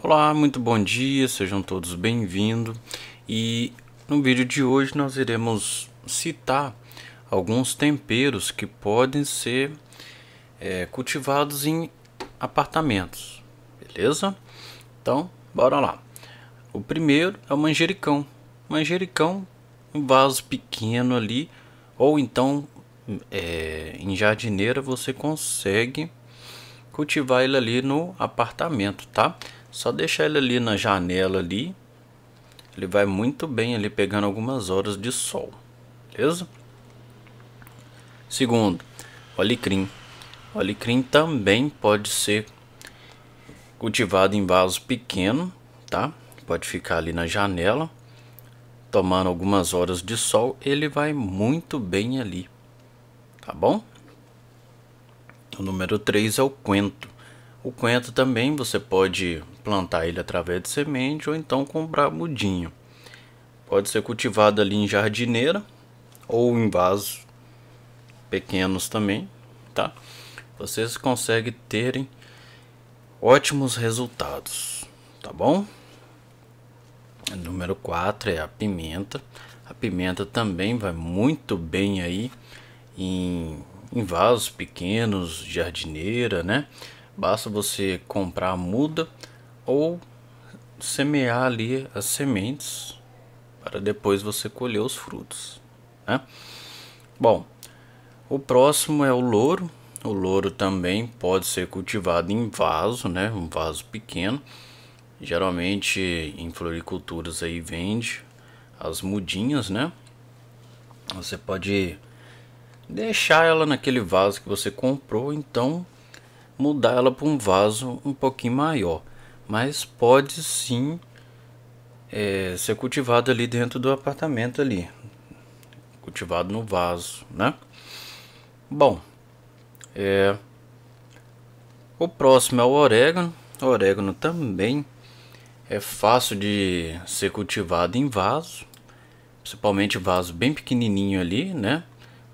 Olá, muito bom dia, sejam todos bem-vindos. E no vídeo de hoje nós iremos citar alguns temperos que podem ser é, cultivados em apartamentos, beleza? Então, bora lá. O primeiro é o manjericão. Manjericão, um vaso pequeno ali, ou então é, em jardineira você consegue cultivar ele ali no apartamento, tá? Só deixar ele ali na janela ali. Ele vai muito bem ali pegando algumas horas de sol. Beleza? Segundo, o alecrim. O alecrim também pode ser cultivado em vaso pequeno, tá? Pode ficar ali na janela, tomando algumas horas de sol, ele vai muito bem ali. Tá bom? O número 3 é o quento. O coentro também você pode plantar ele através de semente ou então comprar mudinho. Pode ser cultivado ali em jardineira ou em vasos pequenos também, tá? Vocês conseguem terem ótimos resultados, tá bom? Número 4 é a pimenta. A pimenta também vai muito bem aí em, em vasos pequenos, jardineira, né? Basta você comprar a muda ou semear ali as sementes para depois você colher os frutos. Né? Bom, o próximo é o louro. O louro também pode ser cultivado em vaso, né? um vaso pequeno. Geralmente em floriculturas aí vende as mudinhas, né? Você pode deixar ela naquele vaso que você comprou, então mudar ela para um vaso um pouquinho maior, mas pode sim é, ser cultivado ali dentro do apartamento ali, cultivado no vaso, né? Bom, é, o próximo é o orégano. O orégano também é fácil de ser cultivado em vaso, principalmente vaso bem pequenininho ali, né?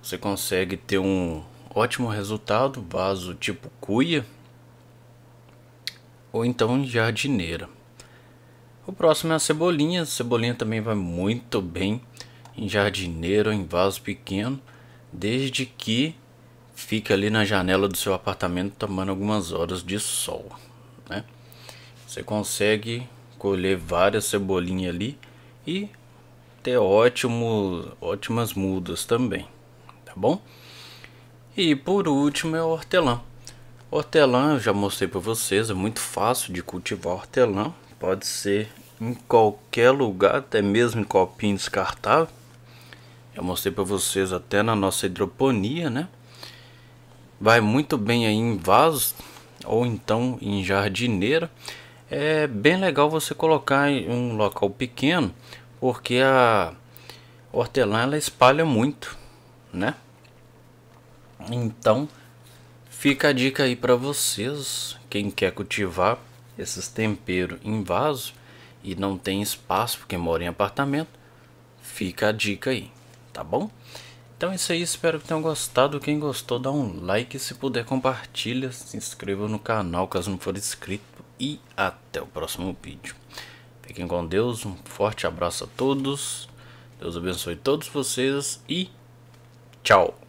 Você consegue ter um ótimo resultado, vaso tipo cuia ou então jardineira. O próximo é a cebolinha, a cebolinha também vai muito bem em jardineira ou em vaso pequeno, desde que fique ali na janela do seu apartamento tomando algumas horas de sol, né? Você consegue colher várias cebolinhas ali e ter ótimo, ótimas mudas também, tá bom? E por último é o hortelã. Hortelã eu já mostrei para vocês, é muito fácil de cultivar hortelã. Pode ser em qualquer lugar, até mesmo em copinho descartável. Eu mostrei para vocês até na nossa hidroponia, né? Vai muito bem aí em vasos ou então em jardineira. É bem legal você colocar em um local pequeno, porque a hortelã ela espalha muito, né? Então, fica a dica aí para vocês, quem quer cultivar esses temperos em vaso e não tem espaço porque mora em apartamento, fica a dica aí, tá bom? Então é isso aí, espero que tenham gostado. Quem gostou, dá um like, se puder compartilha, se inscreva no canal caso não for inscrito e até o próximo vídeo. Fiquem com Deus, um forte abraço a todos. Deus abençoe todos vocês e tchau.